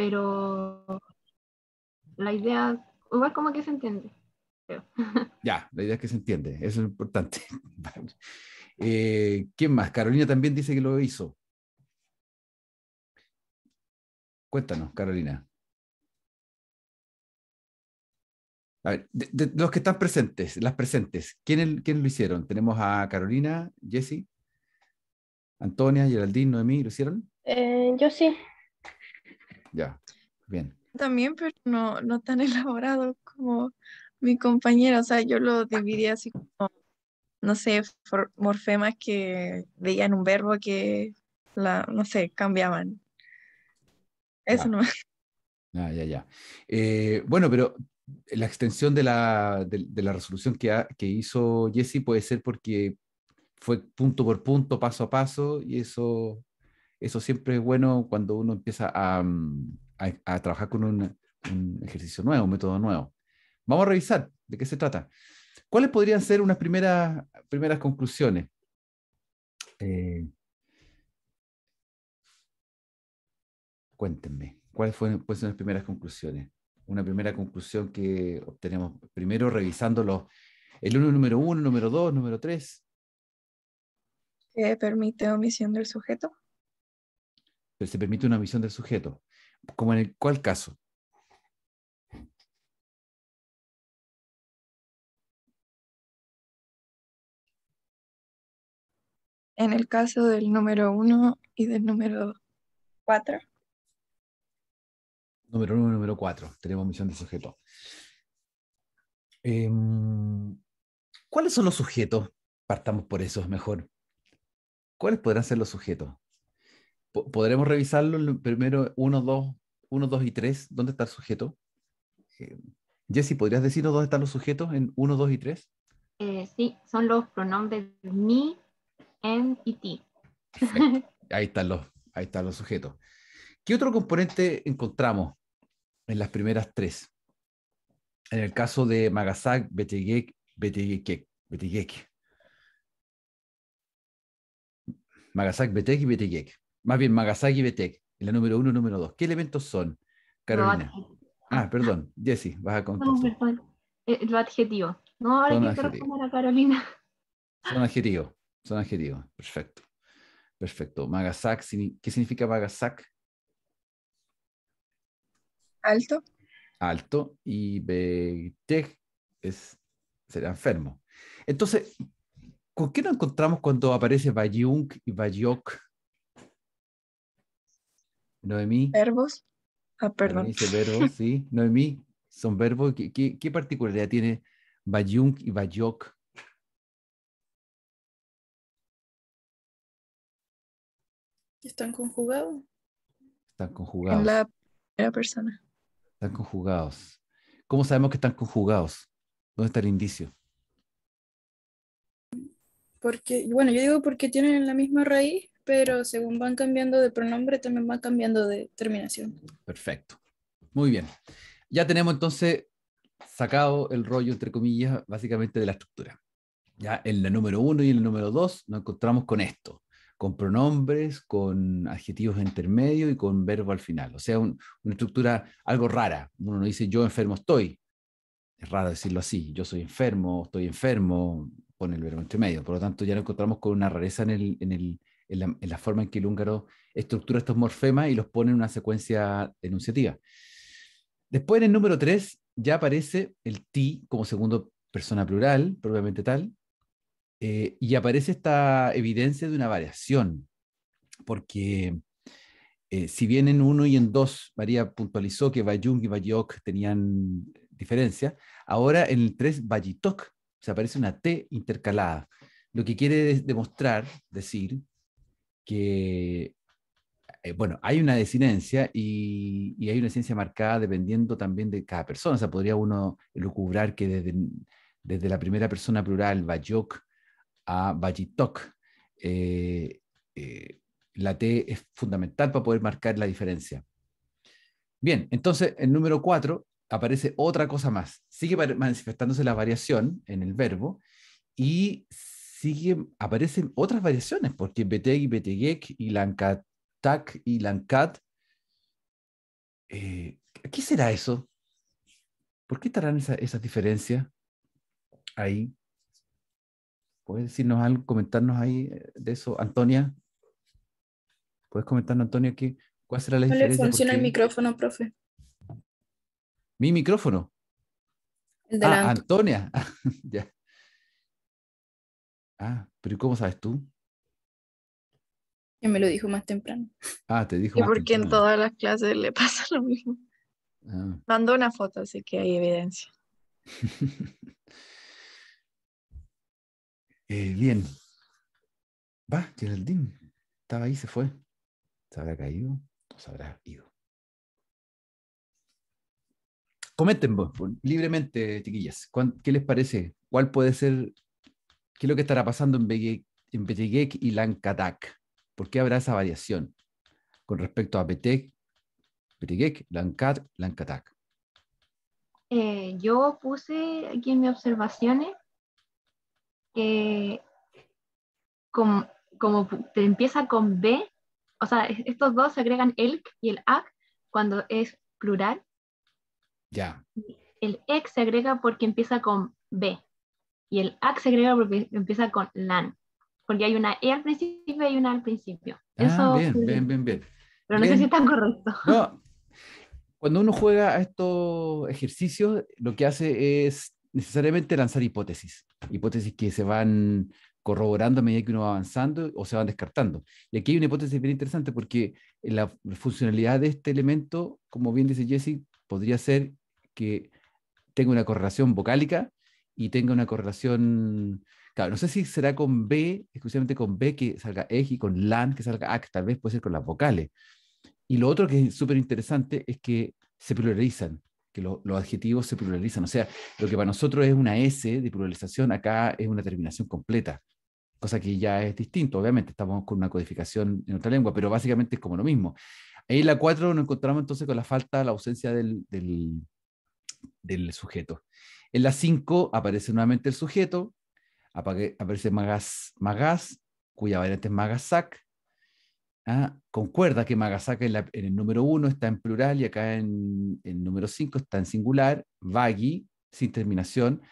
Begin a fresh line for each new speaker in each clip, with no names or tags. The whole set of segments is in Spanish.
pero la idea igual como que se entiende.
Ya, la idea es que se entiende, eso es importante. Eh, ¿Quién más? Carolina también dice que lo hizo. Cuéntanos, Carolina. A los que están presentes, las presentes, ¿quiénes quién lo hicieron? Tenemos a Carolina, Jessy, Antonia, Geraldine, Noemí, ¿lo hicieron?
Eh, yo sí
ya, bien.
También, pero no, no tan elaborado como mi compañera, o sea, yo lo dividí así como, no sé, morfemas que veían un verbo que, no sé, cambiaban. Eso no
ya, ya. Eh, bueno, pero la extensión de la, resolución que, que hizo Jesse puede ser porque fue punto por punto, paso a paso, y eso eso siempre es bueno cuando uno empieza a, mm, trabajar con un, ejercicio nuevo, un método nuevo. Vamos a revisar de qué se trata. ¿Cuáles podrían ser unas primeras, primeras conclusiones? Eh, cuéntenme, ¿cuáles fueron pues, las primeras conclusiones? Una primera conclusión que obtenemos primero revisando los, el uno, número uno, número dos, número tres.
¿Qué permite omisión del sujeto
pero se permite una misión del sujeto.
¿Como en el cuál caso? En el
caso del número uno y del número cuatro.
Número uno y número cuatro. Tenemos misión del sujeto. Em, ¿Cuáles son los sujetos? Partamos por eso, mejor. ¿Cuáles podrán ser los sujetos? podremos revisarlo primero 1, 2, 1, 2 y 3, ¿dónde está el sujeto? Eh, ¿podrías decirnos dónde están los sujetos en 1, 2 y 3?
Eh, sí, son los pronombres mi, en y ti.
Ahí están los, ahí están los sujetos. ¿Qué otro componente encontramos en las primeras tres? En el caso de Magasak, Betegek, Betegek, Betegek. Magasak, Betegek y Betegek más bien y Betec, en la número uno, y número dos. ¿Qué elementos son, Carolina? ah, perdón, Jessy, vas a contar. No,
perdón. adjetivo. No, ahora quiero responder a Carolina.
Son adjetivos, son adjetivos, perfecto. Perfecto. Magasak, ¿qué significa Magasak? Alto. Alto. Y betek es, será enfermo. Entonces, ¿con qué nos encontramos cuando aparece Bayung y Bayok Noemí. Verbos.
Ah, perdón. Noemí verbos,
sí. Noemí, son verbos. ¿Qué, particularidad tiene Bayunk y Bayok?
Están conjugados.
Están conjugados. En la
primera persona.
Están conjugados. ¿Cómo sabemos que están conjugados? ¿Dónde está el indicio?
Porque, bueno, yo digo porque tienen la misma raíz, pero según van cambiando de pronombre, también van cambiando de terminación.
Perfecto. Muy bien. Ya tenemos entonces sacado el rollo, entre comillas, básicamente de la estructura. Ya en la número uno y en la número dos nos encontramos con esto, con pronombres, con adjetivos intermedios y con verbo al final. O sea, una estructura algo rara. Uno no dice yo enfermo estoy. Es raro decirlo así. Yo soy enfermo, estoy enfermo, pone el verbo intermedio. Por lo tanto, ya nos encontramos con una rareza en el, en la, forma en que el húngaro estructura estos morfemas y los pone en una secuencia enunciativa. Después, en el número 3, ya aparece el ti como segundo persona plural, propiamente tal, eh, y aparece esta evidencia de una variación, porque eh, si bien en uno y en dos María puntualizó que Bayung y Bayok tenían diferencia, ahora en el 3 Bayitok, se aparece una T intercalada, lo que quiere demostrar, decir, que, eh, bueno, hay una desinencia y, hay una desinencia marcada dependiendo también de cada persona. O sea, podría uno lucubrar que desde, la primera persona plural, Bayok, a Bayitok, eh, eh, la T es fundamental para poder marcar la diferencia. Bien, entonces el número cuatro aparece otra cosa más. Sigue manifestándose la variación en el verbo y aparecen otras variaciones, porque Betegui, Betegek y Lancatak y Lancat. Eh, ¿Qué será eso? ¿Por qué estarán esas diferencias ahí? ¿Puedes decirnos algo, comentarnos ahí eh, de eso, Antonia? ¿Puedes comentarnos, Antonia, cuál será la diferencia? le funciona el
micrófono, profe.
¿Mi micrófono? Ah, Antonia. ya. Ah, pero ¿y ¿cómo sabes tú?
Que me lo dijo más temprano. Ah, te dijo. Y porque en todas las clases le pasa lo mismo. Ah. Mandó una foto, así que hay evidencia.
Eh, bien. Va, Geraldine. Estaba ahí, se fue. ¿Se habrá caído o se habrá ido? Comenten pues, libremente, chiquillas. ¿Qué les parece? ¿Cuál puede ser ¿Qué es lo que estará pasando en y Lankatak? ¿Por qué habrá esa variación con respecto a Betegek, Lankat, Lankatak?
yo puse aquí en mis observaciones que como, te empieza con B, o sea, estos dos se agregan el y el ac cuando es plural. Ya. El Ek se agrega porque empieza con B y el ac se agrega porque empieza con lan, porque hay una e al principio y una al principio. ah, bien, bien, bien, Pero no sé si está correcto. No.
Cuando uno juega a estos ejercicios, lo que hace es necesariamente lanzar hipótesis, hipótesis que se van corroborando a medida que uno va avanzando o se van descartando. Y aquí hay una hipótesis bien interesante porque la funcionalidad de este elemento, como bien dice Jesse, podría ser que tenga una correlación vocálica y tenga una correlación. no sé si será con B, exclusivamente con B que salga E, y con LAN que salga AC, tal vez puede ser con las vocales. Y lo otro que es súper interesante es que se pluralizan, que los adjetivos se pluralizan. O sea, lo que para nosotros es una S de pluralización, acá es una terminación completa, cosa que ya es distinto. Obviamente, estamos con una codificación en otra lengua, pero básicamente es como lo mismo. Ahí en la 4 nos encontramos entonces con la falta, la ausencia del, del, del sujeto. En la 5 aparece nuevamente el sujeto, aparece Magas, Magas cuya variante es Magasak. ¿ah? concuerda que Magasak en, el número 1 está en plural y acá en el número 5 está en singular, Vagi, sin terminación.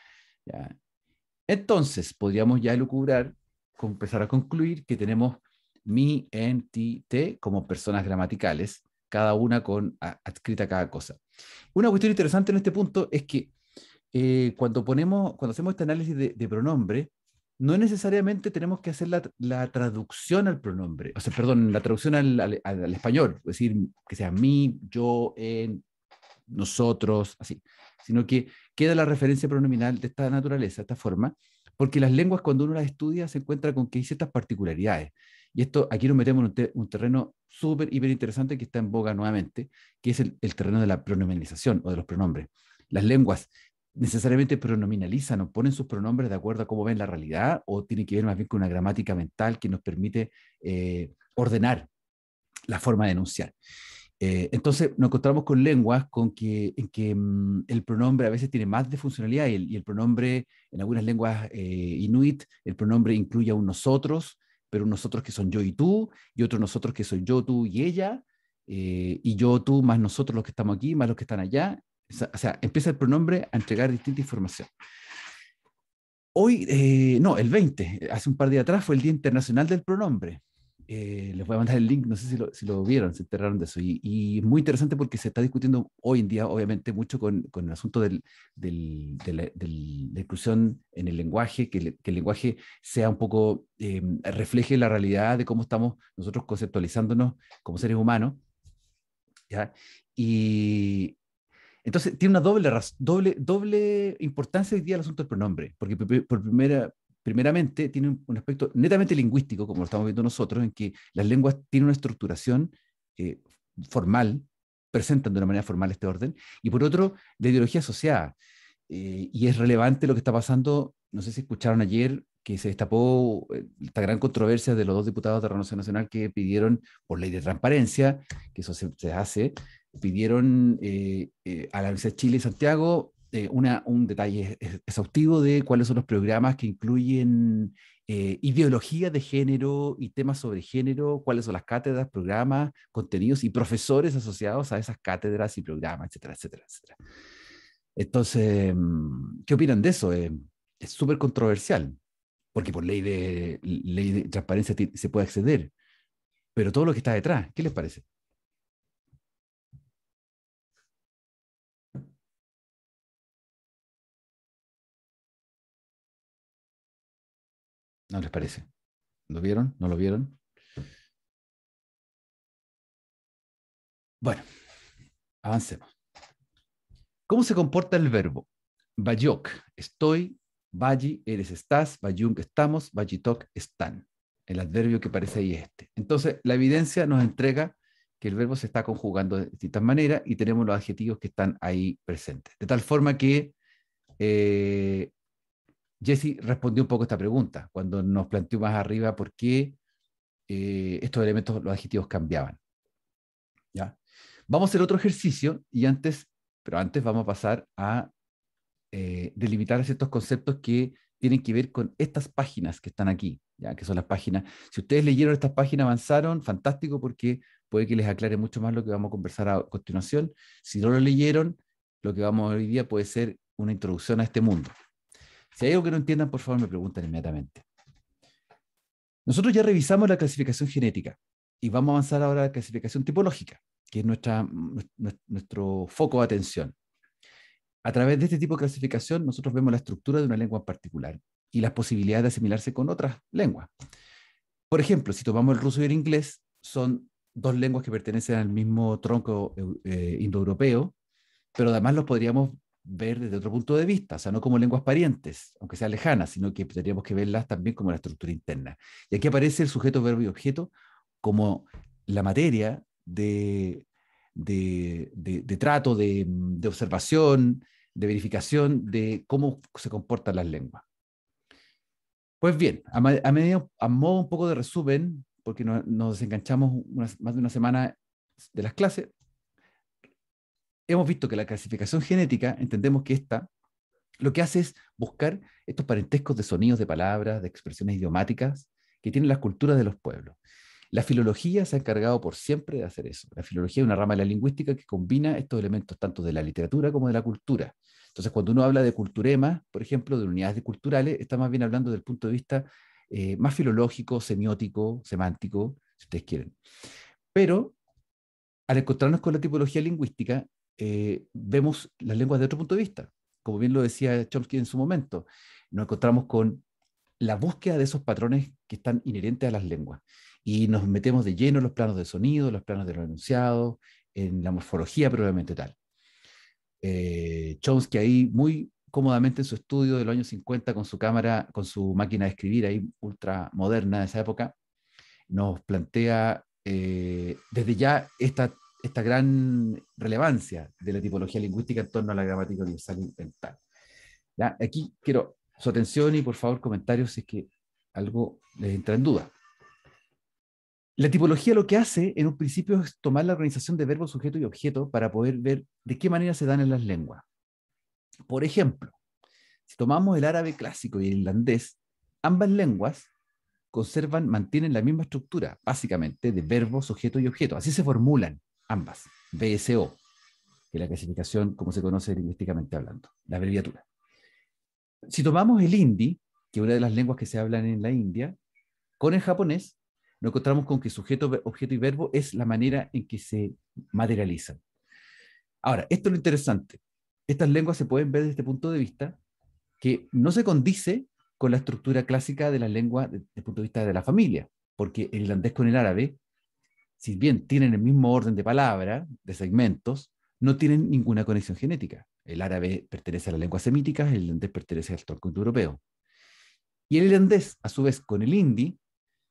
Entonces, podríamos ya lucubrar, empezar a concluir que tenemos mi, en, ti, te como personas gramaticales, cada una con adscrita cada cosa. Una cuestión interesante en este punto es que eh, cuando, ponemos, cuando hacemos este análisis de, pronombre, no necesariamente tenemos que hacer la, la, traducción al pronombre, o sea, perdón, la traducción al, al, español, es decir, que sea mí, yo, en, nosotros, así, sino que queda la referencia pronominal de esta naturaleza, de esta forma, porque las lenguas cuando uno las estudia se encuentra con que hay ciertas particularidades. Y esto, aquí nos metemos en un, terreno súper, hiper interesante que está en boga nuevamente, que es el, el terreno de la pronominalización o de los pronombres. Las lenguas necesariamente pronominalizan o ponen sus pronombres de acuerdo a cómo ven la realidad o tiene que ver más bien con una gramática mental que nos permite eh, ordenar la forma de enunciar. Eh, entonces nos encontramos con lenguas con que, en que mm, el pronombre a veces tiene más de funcionalidad y el, pronombre, en algunas lenguas eh, inuit, el pronombre incluye a un nosotros, pero unos nosotros que son yo y tú, y otro nosotros que soy yo, tú y ella, y yo, tú, más nosotros los que estamos aquí, más los que están allá, o sea, empieza el pronombre a entregar distinta información. Hoy, eh, no, el 20, hace un par de días atrás, fue el Día Internacional del Pronombre. Eh, les voy a mandar el link, no sé si lo, vieron, se enteraron de eso. Y, es muy interesante porque se está discutiendo hoy en día, obviamente, mucho con, el asunto del, de, la, inclusión en el lenguaje, que, el lenguaje sea un poco, eh, refleje la realidad de cómo estamos nosotros conceptualizándonos como seres humanos. ¿ya? Y, entonces, tiene una doble, doble, doble importancia hoy día el asunto del pronombre, porque por primera, primeramente tiene un, aspecto netamente lingüístico, como lo estamos viendo nosotros, en que las lenguas tienen una estructuración eh, formal, presentan de una manera formal este orden, y por otro, de ideología asociada. Eh, y es relevante lo que está pasando, no sé si escucharon ayer que se destapó eh, esta gran controversia de los dos diputados de la Renovación Nacional que pidieron por ley de transparencia, que eso se, se hace, pidieron eh, eh, a la Universidad de Chile y Santiago eh, una, un detalle exhaustivo de cuáles son los programas que incluyen ideología de género y temas sobre género, cuáles son las cátedras, programas, contenidos y profesores asociados a esas cátedras y programas, etcétera, etcétera, etcétera. Entonces, mm, ¿qué opinan de eso? es súper controversial, porque por ley de, ley de transparencia se puede acceder, pero todo lo que está detrás, ¿qué les parece?
¿No les parece? ¿Lo vieron? ¿No lo vieron?
Bueno, avancemos. ¿Cómo se comporta el verbo? Bayok, estoy, Bayi, eres, estás, Bayung, estamos, Bayitok, están. El adverbio que parece ahí es este. Entonces, la evidencia nos entrega que el verbo se está conjugando de distintas maneras y tenemos los adjetivos que están ahí presentes. De tal forma que eh, Jesse respondió un poco esta pregunta cuando nos planteó más arriba por qué eh, estos elementos, los adjetivos cambiaban. ¿Ya? Vamos a hacer otro ejercicio y antes, pero antes vamos a pasar a eh, delimitar ciertos conceptos que tienen que ver con estas páginas que están aquí, ya que son las páginas. Si ustedes leyeron estas páginas, avanzaron, fantástico, porque puede que les aclare mucho más lo que vamos a conversar a continuación. Si no lo leyeron, lo que vamos a hoy día puede ser una introducción a este mundo. Si hay algo que no entiendan, por favor, me preguntan inmediatamente. Nosotros ya revisamos la clasificación genética y vamos a avanzar ahora a la clasificación tipológica, que es nuestro foco de atención. A través de este tipo de clasificación, nosotros vemos la estructura de una lengua en particular y las posibilidades de asimilarse con otras lenguas. Por ejemplo, si tomamos el ruso y el inglés, son dos lenguas que pertenecen al mismo tronco eh, eh, indoeuropeo, pero además los podríamos ver desde otro punto de vista, o sea, no como lenguas parientes, aunque sean lejanas, sino que tendríamos que verlas también como la estructura interna. Y aquí aparece el sujeto, verbo y objeto como la materia de, trato, de, observación, de verificación de cómo se comportan las lenguas. Pues bien, a, medio, a modo un poco de resumen, porque nos desenganchamos más de una semana de las clases, hemos visto que la clasificación genética, entendemos que esta lo que hace es buscar estos parentescos de sonidos, de palabras, de expresiones idiomáticas que tienen las culturas de los pueblos. La filología se ha encargado por siempre de hacer eso. La filología es una rama de la lingüística que combina estos elementos tanto de la literatura como de la cultura. Entonces, cuando uno habla de culturema, por ejemplo, de unidades culturales, está más bien hablando del punto de vista eh, más filológico, semiótico, semántico, si ustedes quieren. Pero al encontrarnos con la tipología lingüística, eh, vemos las lenguas de otro punto de vista. Como bien lo decía Chomsky en su momento, nos encontramos con la búsqueda de esos patrones que están inherentes a las lenguas y nos metemos de lleno en los planos de sonido, los planos de los enunciados, en la morfología probablemente tal. Eh, Chomsky ahí muy cómodamente en su estudio de los años 50 con su cámara, con su máquina de escribir ahí ultra moderna de esa época, nos plantea eh, desde ya esta esta gran relevancia de la tipología lingüística en torno a la gramática universal y e ¿Ya? Aquí quiero su atención y por favor comentarios si es que algo les entra en duda. La tipología lo que hace en un principio es tomar la organización de verbo, sujeto y objeto para poder ver de qué manera se dan en las lenguas. Por ejemplo, si tomamos el árabe clásico y el irlandés, ambas lenguas conservan, mantienen la misma estructura, básicamente, de verbo, sujeto y objeto. Así se formulan ambas, BSO, que es la clasificación como se conoce lingüísticamente hablando, la abreviatura. Si tomamos el hindi, que es una de las lenguas que se hablan en la India, con el japonés, nos encontramos con que sujeto, objeto y verbo es la manera en que se materializan. Ahora, esto es lo interesante. Estas lenguas se pueden ver desde este punto de vista que no se condice con la estructura clásica de la lengua desde el punto de vista de la familia, porque el irlandés con el árabe si bien tienen el mismo orden de palabra, de segmentos, no tienen ninguna conexión genética. El árabe pertenece a las lenguas semíticas, el irlandés pertenece al tronco europeo. Y el irlandés, a su vez, con el hindi,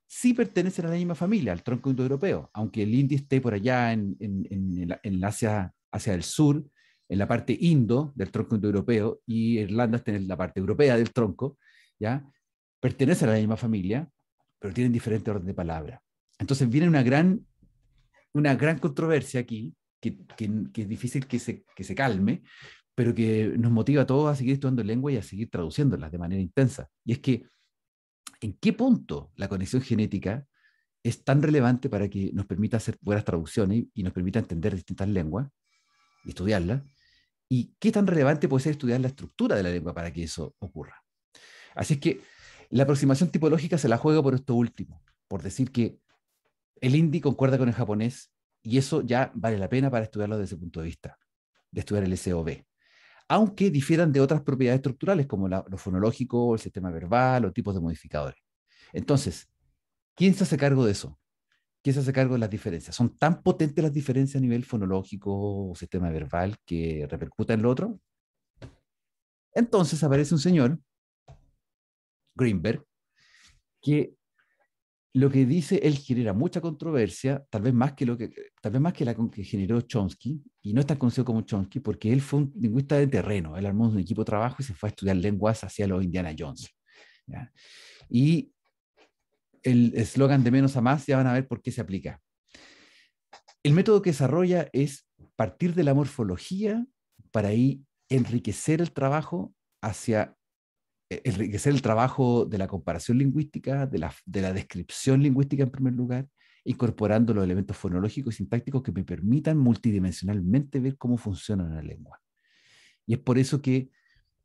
sí pertenece a la misma familia, al tronco indo-europeo, aunque el hindi esté por allá en, en, Asia, hacia el sur, en la parte indo del tronco indo-europeo, y Irlanda está en la parte europea del tronco, ¿ya? Pertenece a la misma familia, pero tienen diferente orden de palabra. Entonces viene una gran una gran controversia aquí, que, que, es difícil que se, que se calme, pero que nos motiva a todos a seguir estudiando lengua y a seguir traduciéndolas de manera intensa. Y es que, ¿en qué punto la conexión genética es tan relevante para que nos permita hacer buenas traducciones y, y nos permita entender distintas lenguas y estudiarlas? ¿Y qué tan relevante puede ser estudiar la estructura de la lengua para que eso ocurra? Así es que la aproximación tipológica se la juega por esto último, por decir que el INDI concuerda con el japonés y eso ya vale la pena para estudiarlo desde ese punto de vista, de estudiar el SOB. Aunque difieran de otras propiedades estructurales como lo fonológico, el sistema verbal o tipos de modificadores. Entonces, ¿quién se hace cargo de eso? ¿Quién se hace cargo de las diferencias? ¿Son tan potentes las diferencias a nivel fonológico o sistema verbal que repercuta en lo otro? Entonces aparece un señor, Greenberg, que lo que dice él genera mucha controversia, tal vez más que, lo que, tal vez más que la que generó Chomsky, y no es tan conocido como Chomsky porque él fue un lingüista de terreno, él armó un equipo de trabajo y se fue a estudiar lenguas hacia los Indiana Jones. Y el eslogan de menos a más, ya van a ver por qué se aplica. El método que desarrolla es partir de la morfología para ahí enriquecer el trabajo hacia e-, enriquecer el trabajo de la comparación lingüística, de la, descripción lingüística en primer lugar, incorporando los elementos fonológicos y sintácticos que me permitan multidimensionalmente ver cómo funciona la lengua. Y es por eso que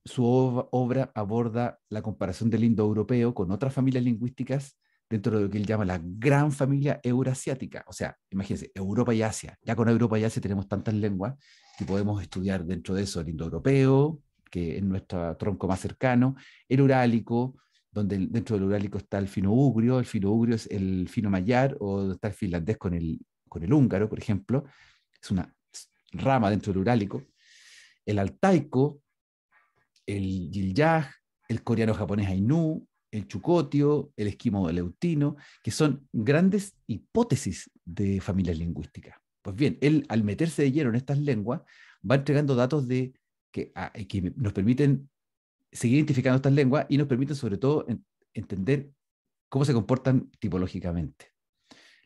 su obra aborda la comparación del indoeuropeo con otras familias lingüísticas dentro de lo que él llama la gran familia eurasiática. O sea, imagínense, Europa y Asia. Ya con Europa y Asia tenemos tantas lenguas que podemos estudiar dentro de eso el indoeuropeo, que es nuestro tronco más cercano, el urálico, donde dentro del urálico está el fino-ugrio, el fino-ugrio es el fino-mayar, o está el finlandés con el, con el húngaro, por ejemplo, es una rama dentro del urálico, el altaico, el yiljaj, el coreano-japonés Ainu, el chucotio, el esquimo leutino que son grandes hipótesis de familias lingüísticas. Pues bien, él al meterse de hierro en estas lenguas va entregando datos de Ah, que, nos permiten seguir identificando estas lenguas y nos permiten sobre todo entender cómo se comportan tipológicamente.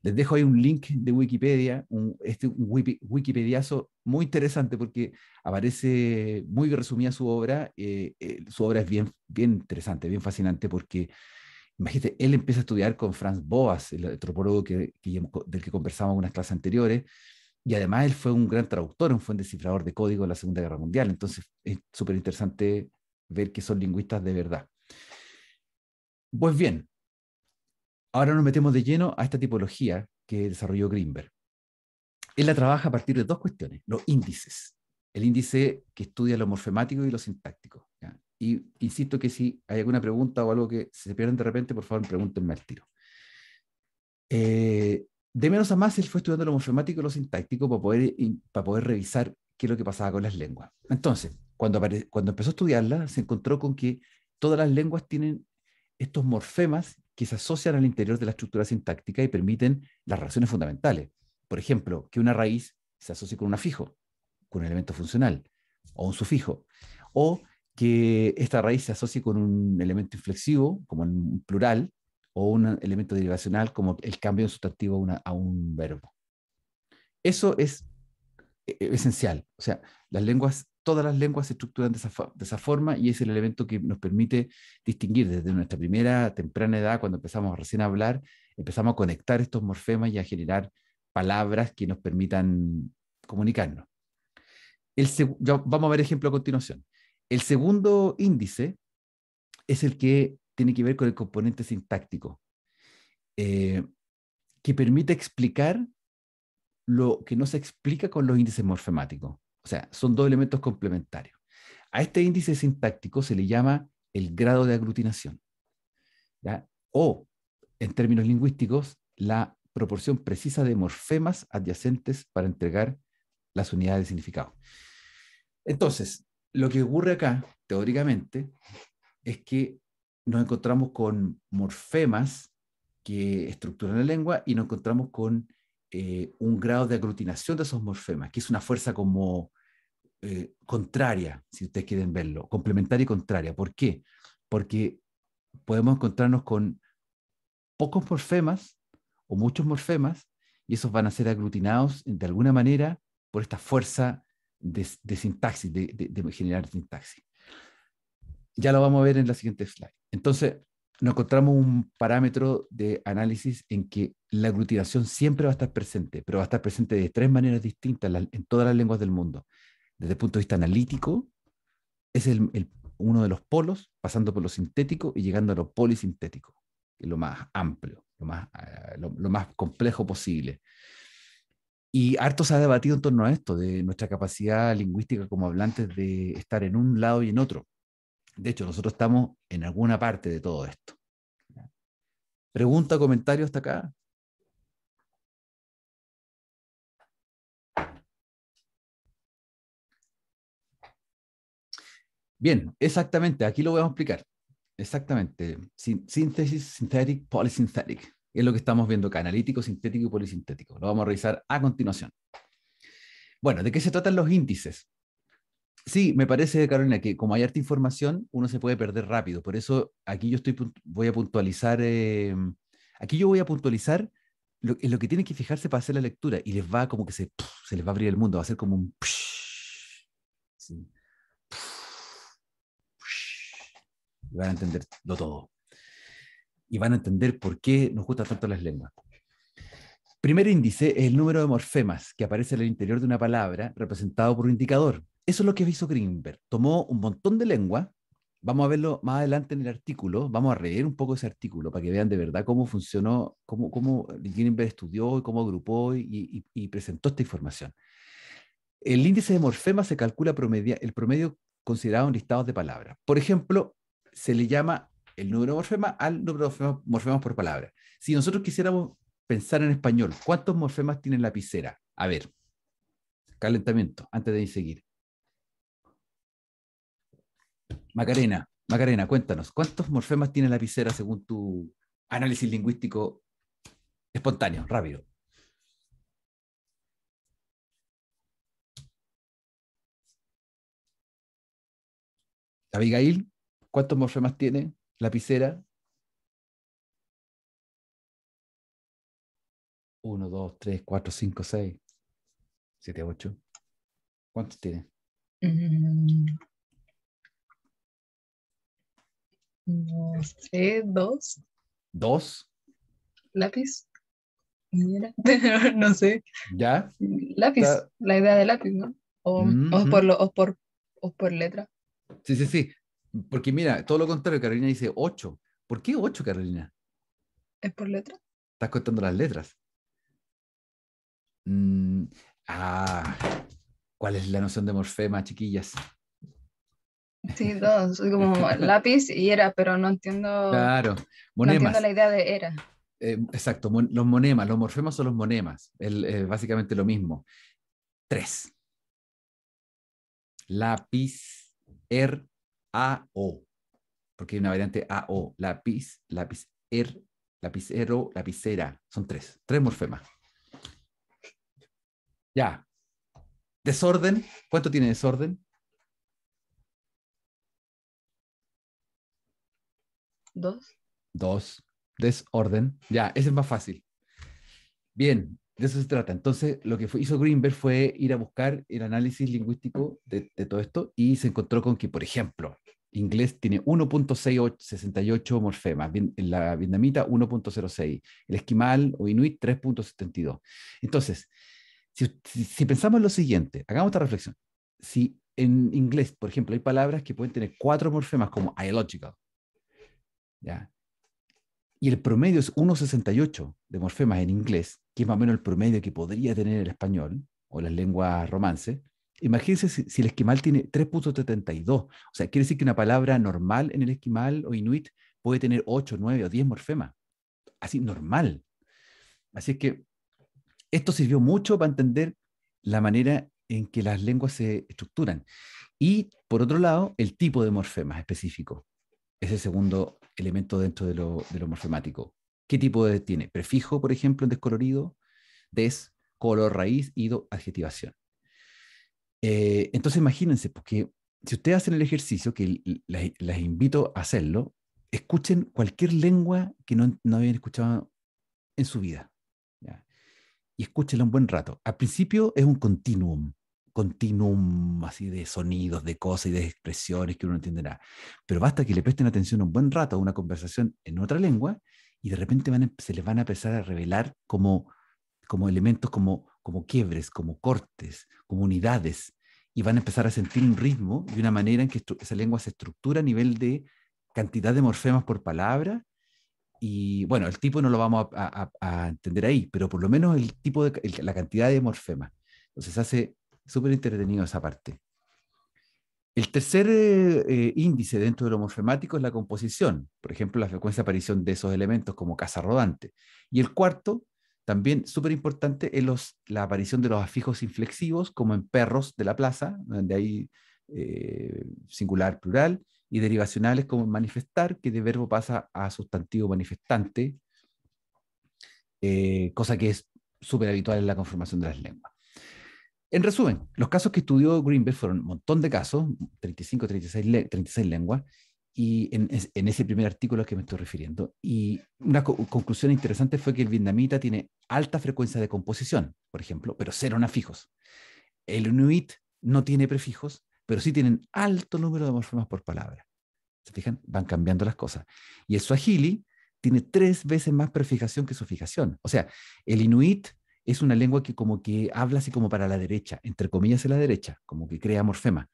Les dejo ahí un link de Wikipedia, un, este un Wikipediazo muy interesante porque aparece muy resumida su obra. Eh, eh, su obra es bien, bien interesante, bien fascinante porque, imagínate, él empieza a estudiar con Franz Boas, el antropólogo que, del que conversamos en unas clases anteriores, y además él fue un gran traductor, un buen descifrador de código en la Segunda Guerra Mundial. Entonces es súper interesante ver que son lingüistas de verdad. Pues bien, ahora nos metemos de lleno a esta tipología que desarrolló Greenberg. Él la trabaja a partir de dos cuestiones, los índices. El índice que estudia lo morfemático y los sintácticos Y insisto que si hay alguna pregunta o algo que se pierden de repente, por favor pregúntenme al tiro. Eh, de menos a más él fue estudiando lo morfemático y lo sintáctico para poder, para poder revisar qué es lo que pasaba con las lenguas. Entonces, cuando, cuando empezó a estudiarlas, se encontró con que todas las lenguas tienen estos morfemas que se asocian al interior de la estructura sintáctica y permiten las relaciones fundamentales. Por ejemplo, que una raíz se asocie con un afijo, con un elemento funcional, o un sufijo, o que esta raíz se asocie con un elemento inflexivo, como en plural, o un elemento derivacional como el cambio de sustantivo a, un verbo. Eso es e, e, esencial. O sea, las lenguas, todas las lenguas se estructuran de esa, forma y es el elemento que nos permite distinguir desde nuestra primera temprana edad, cuando empezamos recién a hablar, empezamos a conectar estos morfemas y a generar palabras que nos permitan comunicarnos. El vamos a ver ejemplo a continuación. El segundo índice es el que tiene que ver con el componente sintáctico, eh, que permite explicar lo que no se explica con los índices morfemáticos. O sea, son dos elementos complementarios. A este índice sintáctico se le llama el grado de aglutinación. O, en términos lingüísticos, la proporción precisa de morfemas adyacentes para entregar las unidades de significado. Entonces, lo que ocurre acá, teóricamente, es que nos encontramos con morfemas que estructuran la lengua y nos encontramos con eh, un grado de aglutinación de esos morfemas, que es una fuerza como eh, contraria, si ustedes quieren verlo, complementaria y contraria. ¿Por qué? Porque podemos encontrarnos con pocos morfemas o muchos morfemas y esos van a ser aglutinados de alguna manera por esta fuerza de, sintaxis, de generar sintaxis ya lo vamos a ver en la siguiente slide. Entonces, nos encontramos un parámetro de análisis en que la aglutinación siempre va a estar presente, pero va a estar presente de tres maneras distintas en todas las lenguas del mundo. Desde el punto de vista analítico, es uno de los polos, pasando por lo sintético y llegando a lo polisintético, que lo más amplio, eh, lo más complejo posible. Y harto se ha debatido en torno a esto, de nuestra capacidad lingüística como hablantes de estar en un lado y en otro. De hecho, nosotros estamos en alguna parte de todo esto. ¿Pregunta, comentario hasta acá? Bien, exactamente, aquí lo voy a explicar. Exactamente. Síntesis, synthetic, polysynthetic. Es lo que estamos viendo acá, analítico, sintético y polisintético. Lo vamos a revisar a continuación. Bueno, ¿de qué se tratan los índices? Sí, me parece, Carolina, que como hay harta información, uno se puede perder rápido. Por eso aquí yo estoy, voy a puntualizar, eh, aquí yo voy a puntualizar lo, que tienen que fijarse para hacer la lectura y les va como que se, se les va a abrir el mundo, va a ser como un... y van a entenderlo todo. Y van a entender por qué nos gustan tanto las lenguas. Primer índice es el número de morfemas que aparece en el interior de una palabra representado por un indicador, eso es lo que hizo Greenberg. Tomó un montón de lengua. Vamos a verlo más adelante en el artículo. Vamos a leer un poco ese artículo para que vean de verdad cómo funcionó, cómo, Greenberg estudió y cómo agrupó y, presentó esta información. El índice de morfema se calcula el promedio considerado en listados de palabras. Por ejemplo, se le llama el número de morfema al número de morfemas por palabra. Si nosotros quisiéramos pensar en español, ¿cuántos morfemas tiene la lapicera? A ver, calentamiento, antes de seguir. Macarena, Macarena, cuéntanos, ¿cuántos morfemas tiene la lapicera según tu análisis lingüístico espontáneo, rápido?
Abigail, ¿cuántos morfemas tiene la lapicera?
Uno, dos, tres, cuatro, cinco, seis, siete, ocho. ¿Cuántos tiene?
Mm.
No sé, dos. ¿Dos? Lápiz. no sé.
¿Ya? Lápiz,
la idea de lápiz, ¿no? O, mm, por, por, por letra.
Sí, sí, sí. Porque mira, todo lo contrario, Carolina dice ocho ¿Por qué ocho, Carolina? ¿Es por letra? Estás contando las letras. Mm, ah, ¿cuál es la noción de morfema, chiquillas?
Sí, dos, soy como lápiz y era, pero no entiendo. Claro, No entiendo la idea de era.
Eh, exacto, los monemas, los morfemas son los monemas, eh, básicamente lo mismo. Tres. Lápiz, er, a, o. Porque hay una variante a, o. Lápiz, lápiz, er, lapicero, lapicera. Son tres, tres morfemas. Ya. Desorden, ¿cuánto tiene desorden? Dos. Dos. Desorden. Ya, ese es más fácil. Bien, de eso se trata. Entonces, lo que hizo Greenberg fue ir a buscar el análisis lingüístico de, todo esto y se encontró con que, por ejemplo, inglés tiene 1.68 morfemas, la vietnamita 1.06, el esquimal o inuit 3.72. Entonces, si, pensamos en lo siguiente, hagamos esta reflexión. Si en inglés, por ejemplo, hay palabras que pueden tener cuatro morfemas como illogical, y el promedio es 1,68 de morfemas en inglés, que es más o menos el promedio que podría tener el español o las lenguas romances. Imagínense si, el esquimal tiene 3.72. O sea, quiere decir que una palabra normal en el esquimal o inuit puede tener 8, 9 o 10 morfemas. Así, normal. Así es que esto sirvió mucho para entender la manera en que las lenguas se estructuran. Y por otro lado, el tipo de morfemas específico. Es el segundo elementos dentro de lo, morfemático. ¿Qué tipo de tiene? Prefijo, por ejemplo, en descolorido, des, color raíz, ido, adjetivación. Eh, entonces imagínense, porque si ustedes hacen el ejercicio, que les invito a hacerlo, escuchen cualquier lengua que no, no habían escuchado en su vida. Y escúchenla un buen rato. Al principio es un continuum continuum así de sonidos, de cosas y de expresiones que uno entenderá. Pero basta que le presten atención un buen rato a una conversación en otra lengua y de repente van se les van a empezar a revelar como, como elementos, como, como quiebres, como cortes, como unidades, y van a empezar a sentir un ritmo y una manera en que esa lengua se estructura a nivel de cantidad de morfemas por palabra. Y bueno, el tipo no lo vamos a, entender ahí, pero por lo menos el tipo de la cantidad de morfemas. Entonces hace Súper entretenido esa parte. El tercer eh, índice dentro de lo morfemático es la composición, por ejemplo, la frecuencia de aparición de esos elementos como casa rodante. Y el cuarto, también súper importante, es la aparición de los afijos inflexivos, como en perros de la plaza, donde hay eh, singular, plural, y derivacionales como manifestar, que de verbo pasa a sustantivo manifestante, eh, cosa que es súper habitual en la conformación de las lenguas. En resumen, los casos que estudió Greenberg fueron un montón de casos, 35, 36, 36 lenguas, y en, ese primer artículo al que me estoy refiriendo. Y una conclusión interesante fue que el vietnamita tiene alta frecuencia de composición, por ejemplo, pero cero fijos El inuit no tiene prefijos, pero sí tienen alto número de morfemas por palabra. ¿Se fijan? Van cambiando las cosas. Y el swahili tiene tres veces más prefijación que sufijación. O sea, el inuit es una lengua que como que habla así como para la derecha, entre comillas en la derecha, como que crea morfema,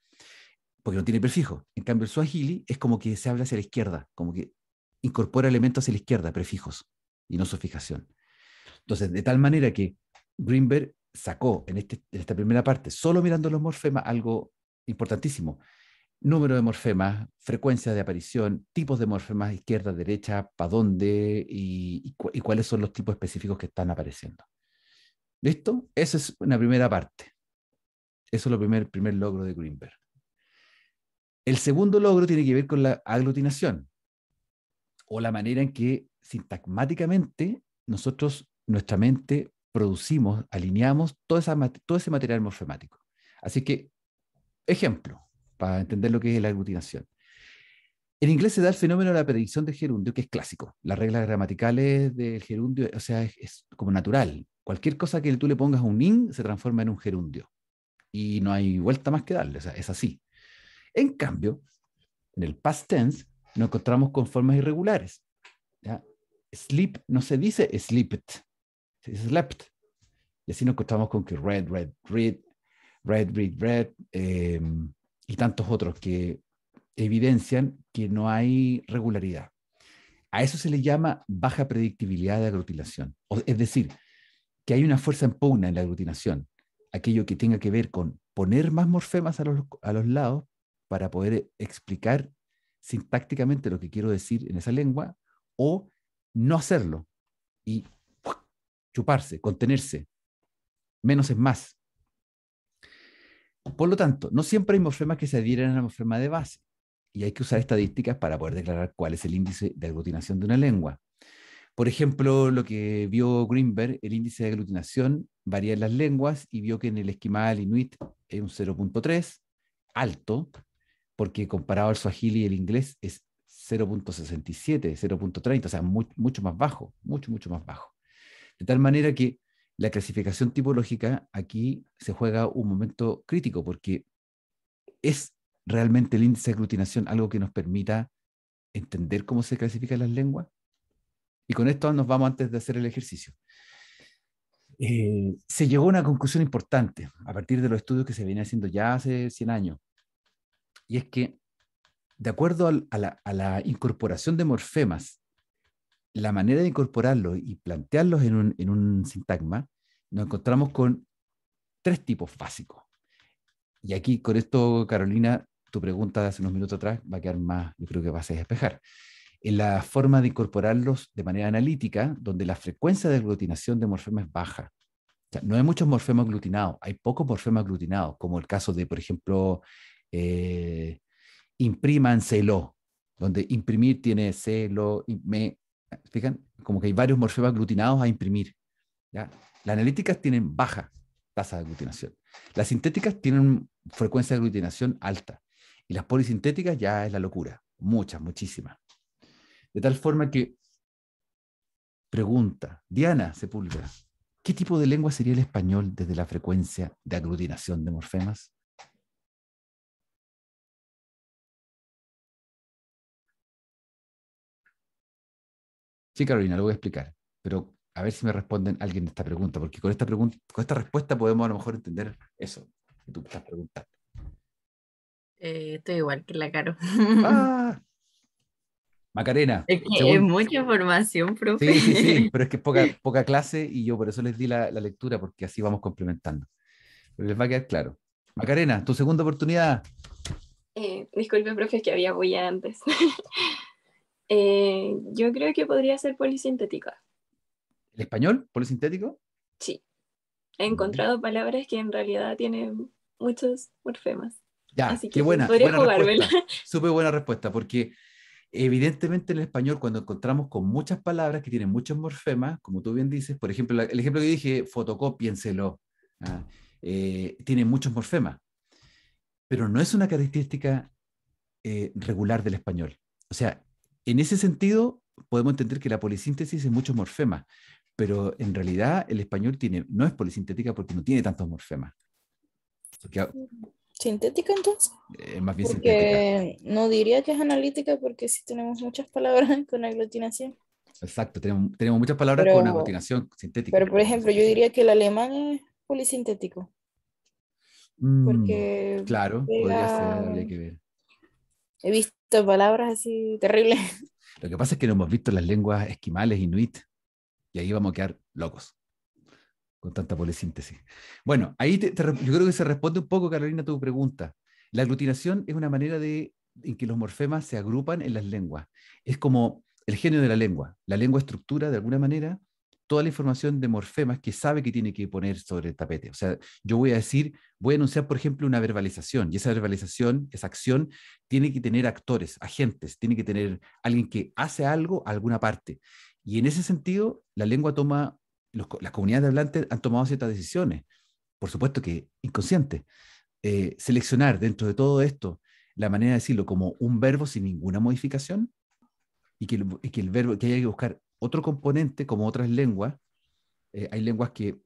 porque no tiene prefijo. En cambio, el Swahili es como que se habla hacia la izquierda, como que incorpora elementos hacia la izquierda, prefijos, y no su fijación. Entonces, de tal manera que Greenberg sacó este, en, esta primera parte, solo mirando los morfemas, algo importantísimo. Número de morfemas, frecuencia de aparición, tipos de morfemas, izquierda, derecha, para dónde y cuáles son los tipos específicos que están apareciendo. ¿Listo? Esa es una primera parte. Eso es el primer, primer logro de Greenberg. El segundo logro tiene que ver con la aglutinación o la manera en que sintagmáticamente nosotros, nuestra mente, producimos, alineamos todo, esa, todo ese material morfemático. Así que, ejemplo, para entender lo que es la aglutinación. En inglés se da el fenómeno de la predicción del gerundio, que es clásico. Las reglas gramaticales del gerundio, o sea, es como natural cualquier cosa que tú le pongas un in se transforma en un gerundio. Y no hay vuelta más que darle, es así. En cambio, en el past tense nos encontramos con formas irregulares. Sleep no se dice slept, se dice slept. Y así nos encontramos con que red, red, read, red, read, red, em, y tantos otros que evidencian que no hay regularidad. A eso se le llama baja predictibilidad de aglutinación. es decir, que hay una fuerza en pugna en la aglutinación, aquello que tenga que ver con poner más morfemas a los, a los lados para poder explicar sintácticamente lo que quiero decir en esa lengua o no hacerlo y chuparse, contenerse. Menos es más. Por lo tanto, no siempre hay morfemas que se adhieran a la morfema de base y hay que usar estadísticas para poder declarar cuál es el índice de aglutinación de una lengua. Por ejemplo, lo que vio Greenberg, el índice de aglutinación varía en las lenguas y vio que en el esquimal inuit es un 0.3, alto, porque comparado al suajili y el inglés es 0.67, 0.30, o sea, mucho más bajo, mucho, mucho más bajo. De tal manera que la clasificación tipológica aquí se juega un momento crítico porque es realmente el índice de aglutinación algo que nos permita entender cómo se clasifican las lenguas? Y con esto nos vamos antes de hacer el ejercicio. Eh, se llegó a una conclusión importante a partir de los estudios que se venían haciendo ya hace 100 años. Y es que, de acuerdo a, la, incorporación de morfemas, la manera de incorporarlos y plantearlos en un, en un sintagma, nos encontramos con tres tipos básicos. Y aquí, con esto, Carolina, tu pregunta de hace unos minutos atrás va a quedar más, yo creo que vas a despejar en la forma de incorporarlos de manera analítica, donde la frecuencia de aglutinación de morfemas es baja. O sea, no hay muchos morfemas aglutinados, hay pocos morfemas aglutinados, como el caso de, por ejemplo, eh, celo, donde imprimir tiene celo, me, fijan, como que hay varios morfemas aglutinados a imprimir. ¿ya? Las analíticas tienen baja tasa de aglutinación. Las sintéticas tienen frecuencia de aglutinación alta. Y las polisintéticas ya es la locura. Muchas, muchísimas. De tal forma que pregunta, Diana Sepúlveda, ¿qué tipo de lengua sería el español desde la frecuencia de aglutinación de morfemas? Sí, Carolina, lo voy a explicar, pero a ver si me responden alguien esta pregunta, porque con esta, pregunta, con esta respuesta podemos a lo mejor entender eso que tú estás preguntando.
Eh, estoy igual que la Caro. Ah,
Macarena. Es que es mucha
información, profe. Sí, sí,
sí, pero es que es poca, clase y yo por eso les di la, lectura, porque así vamos complementando. Pero les va a quedar claro. Macarena, tu segunda oportunidad.
Eh, disculpe, profe, es que había voy antes. Eh, yo creo que podría ser polisintética.
¿El español? ¿Polisintético?
Sí. He encontrado palabras que en realidad tienen muchos morfemas.
Ya, Así que qué buena, buena respuesta. Súper buena respuesta, porque Evidentemente en el español, cuando encontramos con muchas palabras que tienen muchos morfemas, como tú bien dices, por ejemplo, el ejemplo que dije, fotocópienselo, ¿ah? eh, tiene muchos morfemas, pero no es una característica eh, regular del español. O sea, en ese sentido, podemos entender que la polisíntesis es muchos morfemas, pero en realidad el español tiene, no es polisintética porque no tiene tantos morfemas. Porque
¿Sintética entonces? Eh, más bien porque no diría que es analítica porque sí tenemos muchas palabras con aglutinación.
Exacto, tenemos, muchas palabras con aglutinación sintética. Pero por
ejemplo, yo diría que el alemán es polisintético. Mm, porque claro, podría ser, que ver. He visto palabras así terribles.
Lo que pasa es que no hemos visto las lenguas esquimales, inuit, y ahí vamos a quedar locos con tanta polisíntesis. Bueno, ahí yo creo que se responde un poco, Carolina, a tu pregunta. La aglutinación es una manera de, en que los morfemas se agrupan en las lenguas. Es como el genio de la lengua. La lengua estructura, de alguna manera, toda la información de morfemas que sabe que tiene que poner sobre el tapete. O sea, yo voy a decir, voy a anunciar, por ejemplo, una verbalización, y esa verbalización, esa acción, tiene que tener actores, agentes, tiene que tener alguien que hace algo a alguna parte. Y en ese sentido, la lengua toma las comunidades de hablantes han tomado ciertas decisiones, por supuesto que inconscientes. Eh, seleccionar dentro de todo esto la manera de decirlo como un verbo sin ninguna modificación y que el, verbo, que haya que buscar otro componente como otras lenguas. Eh, hay lenguas que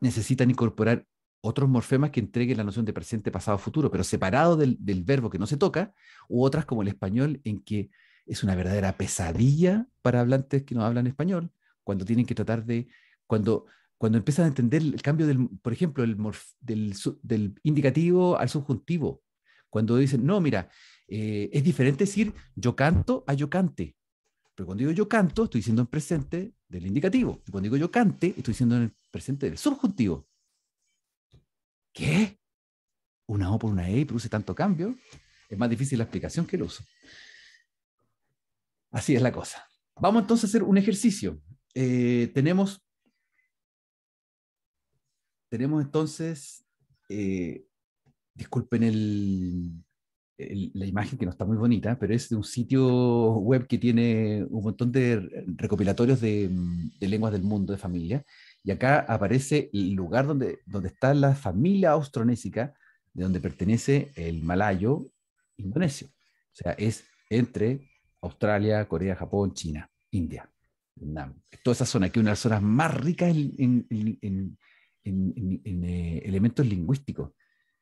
necesitan incorporar otros morfemas que entreguen la noción de presente, pasado, futuro, pero separado del, verbo que no se toca, u otras como el español, en que es una verdadera pesadilla para hablantes que no hablan español, cuando tienen que tratar de, cuando, cuando empiezan a entender el cambio del, por ejemplo, del, indicativo al subjuntivo, cuando dicen, no, mira, eh, es diferente decir yo canto a yo cante. Pero cuando digo yo canto, estoy diciendo en presente del indicativo. Y cuando digo yo cante, estoy diciendo en el presente del subjuntivo. ¿Qué? ¿Una O por una E produce tanto cambio? Es más difícil la explicación que el uso. Así es la cosa. Vamos entonces a hacer un ejercicio. Eh, tenemos, tenemos entonces, eh, disculpen la imagen que no está muy bonita, pero es de un sitio web que tiene un montón de recopilatorios mm, de, lenguas del mundo de familia. Y acá aparece el lugar donde, donde está la familia austronésica, de donde pertenece el malayo indonesio. O sea, es entre Australia, Corea, Japón, China, India. Toda esa zona, que es una de las zonas más ricas en, eh, elementos lingüísticos.